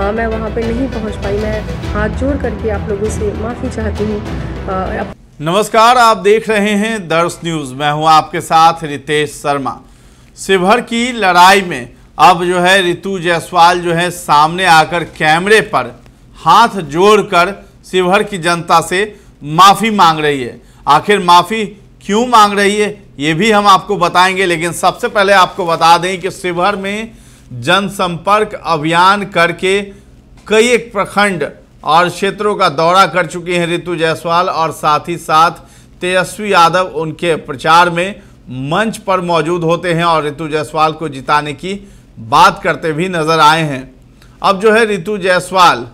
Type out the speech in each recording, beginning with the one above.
आ, मैं वहाँ पर नहीं पहुँच पाई मैं हाथ जोड़ करके आप लोगों से माफ़ी चाहती हूँ नमस्कार आप देख रहे हैं दर्श न्यूज़ मैं हूँ आपके साथ रितेश शर्मा शिवहर की लड़ाई में अब जो है रितु जायसवाल जो है सामने आकर कैमरे पर हाथ जोड़कर शिवहर की जनता से माफ़ी मांग रही है आखिर माफ़ी क्यों मांग रही है ये भी हम आपको बताएंगे लेकिन सबसे पहले आपको बता दें कि शिवहर में जनसंपर्क अभियान करके कई एक प्रखंड और क्षेत्रों का दौरा कर चुके हैं ऋतु जायसवाल और साथ ही साथ तेजस्वी यादव उनके प्रचार में मंच पर मौजूद होते हैं और ऋतु जायसवाल को जिताने की बात करते भी नजर आए हैं अब जो है ऋतु जायसवाल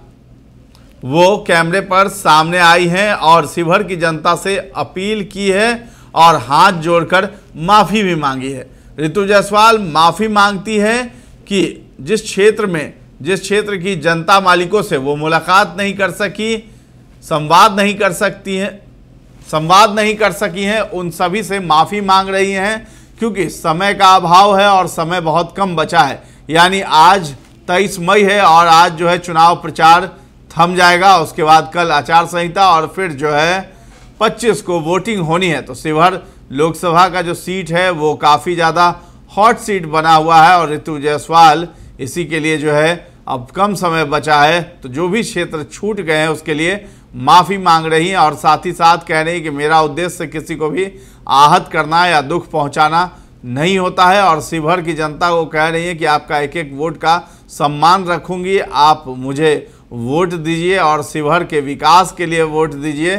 वो कैमरे पर सामने आई हैं और शिवहर की जनता से अपील की है और हाथ जोड़कर माफ़ी भी मांगी है ऋतु जायसवाल माफ़ी मांगती है कि जिस क्षेत्र में जिस क्षेत्र की जनता मालिकों से वो मुलाकात नहीं कर सकी संवाद नहीं कर सकती हैं संवाद नहीं कर सकी हैं उन सभी से माफ़ी मांग रही हैं क्योंकि समय का अभाव है और समय बहुत कम बचा है यानी आज तेईस मई है और आज जो है चुनाव प्रचार थम जाएगा उसके बाद कल आचार संहिता और फिर जो है 25 को वोटिंग होनी है तो शिवहर लोकसभा का जो सीट है वो काफ़ी ज़्यादा हॉट सीट बना हुआ है और ऋतु जायसवाल इसी के लिए जो है अब कम समय बचा है तो जो भी क्षेत्र छूट गए हैं उसके लिए माफ़ी मांग रही हैं और साथ ही साथ कह रही कि मेरा उद्देश्य किसी को भी आहत करना या दुख पहुंचाना नहीं होता है और शिवहर की जनता को कह रही है कि आपका एक एक वोट का सम्मान रखूंगी आप मुझे वोट दीजिए और शिवहर के विकास के लिए वोट दीजिए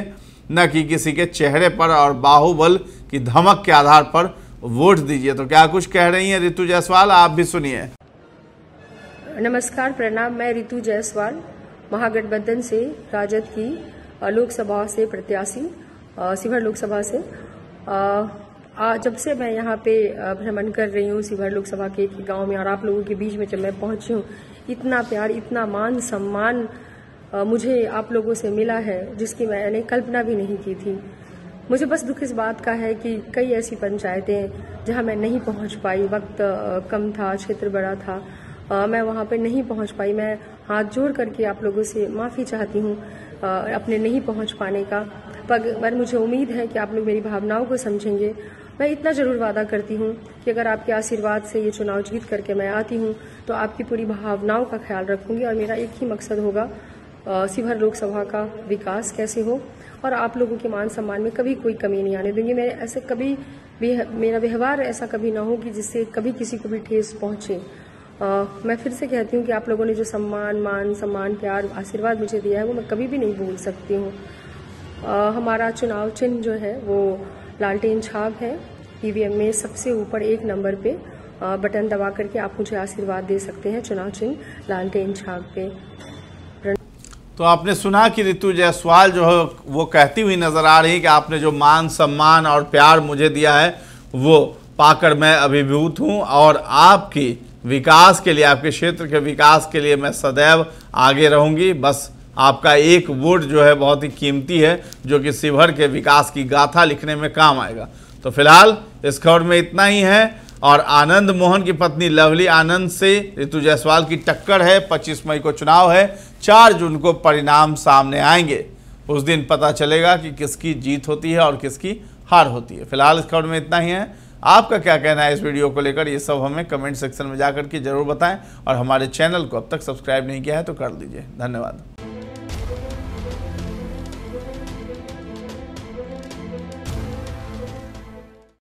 न कि किसी के चेहरे पर और बाहुबल की धमक के आधार पर वोट दीजिए तो क्या कुछ कह रही हैं रितु जायसवाल आप भी सुनिए नमस्कार प्रणाम मैं रितु जायसवाल महागठबंधन से राजद की लोकसभा से प्रत्याशी सिवर लोकसभा से आ, जब से मैं यहाँ पे भ्रमण कर रही हूँ सिवर लोकसभा के गांव में और आप लोगों के बीच में जब मैं पहुंची हूँ इतना प्यार इतना मान सम्मान मुझे आप लोगों से मिला है जिसकी मैंने कल्पना भी नहीं की थी मुझे बस दुख इस बात का है कि कई ऐसी पंचायतें जहां मैं नहीं पहुंच पाई वक्त कम था क्षेत्र बड़ा था आ, मैं वहां पर नहीं पहुंच पाई मैं हाथ जोड़ करके आप लोगों से माफ़ी चाहती हूँ अपने नहीं पहुंच पाने का पर मुझे उम्मीद है कि आप लोग मेरी भावनाओं को समझेंगे मैं इतना ज़रूर वादा करती हूँ कि अगर आपके आशीर्वाद से ये चुनाव जीत करके मैं आती हूँ तो आपकी पूरी भावनाओं का ख्याल रखूंगी और मेरा एक ही मकसद होगा शिवहर लोकसभा का विकास कैसे हो और आप लोगों के मान सम्मान में कभी कोई कमी नहीं आने दूंगी मैं ऐसे कभी मेरा व्यवहार ऐसा कभी ना हो कि जिससे कभी किसी को भी ठेस पहुंचे आ, मैं फिर से कहती हूँ कि आप लोगों ने जो सम्मान मान सम्मान प्यार आशीर्वाद मुझे दिया है वो मैं कभी भी नहीं भूल सकती हूँ हमारा चुनाव चिन्ह जो है वो लालटेन छाप है ईवीएम में सबसे ऊपर एक नंबर पे बटन दबा करके आप मुझे आशीर्वाद दे सकते हैं चुनाव चिन्ह लालटेन छाप पे तो आपने सुना कि ऋतु जायसवाल जो है वो कहती हुई नज़र आ रही कि आपने जो मान सम्मान और प्यार मुझे दिया है वो पाकर मैं अभिभूत हूँ और आपकी विकास के लिए आपके क्षेत्र के विकास के लिए मैं सदैव आगे रहूँगी बस आपका एक वोट जो है बहुत ही कीमती है जो कि शिवहर के विकास की गाथा लिखने में काम आएगा तो फिलहाल इस खबर में इतना ही है और आनंद मोहन की पत्नी लवली आनंद से ऋतु जायसवाल की टक्कर है 25 मई को चुनाव है 4 जून को परिणाम सामने आएंगे उस दिन पता चलेगा कि किसकी जीत होती है और किसकी हार होती है फिलहाल इस खबर में इतना ही है आपका क्या कहना है इस वीडियो को लेकर ये सब हमें कमेंट सेक्शन में जाकर के जरूर बताएं और हमारे चैनल को अब तक सब्सक्राइब नहीं किया है तो कर लीजिए धन्यवाद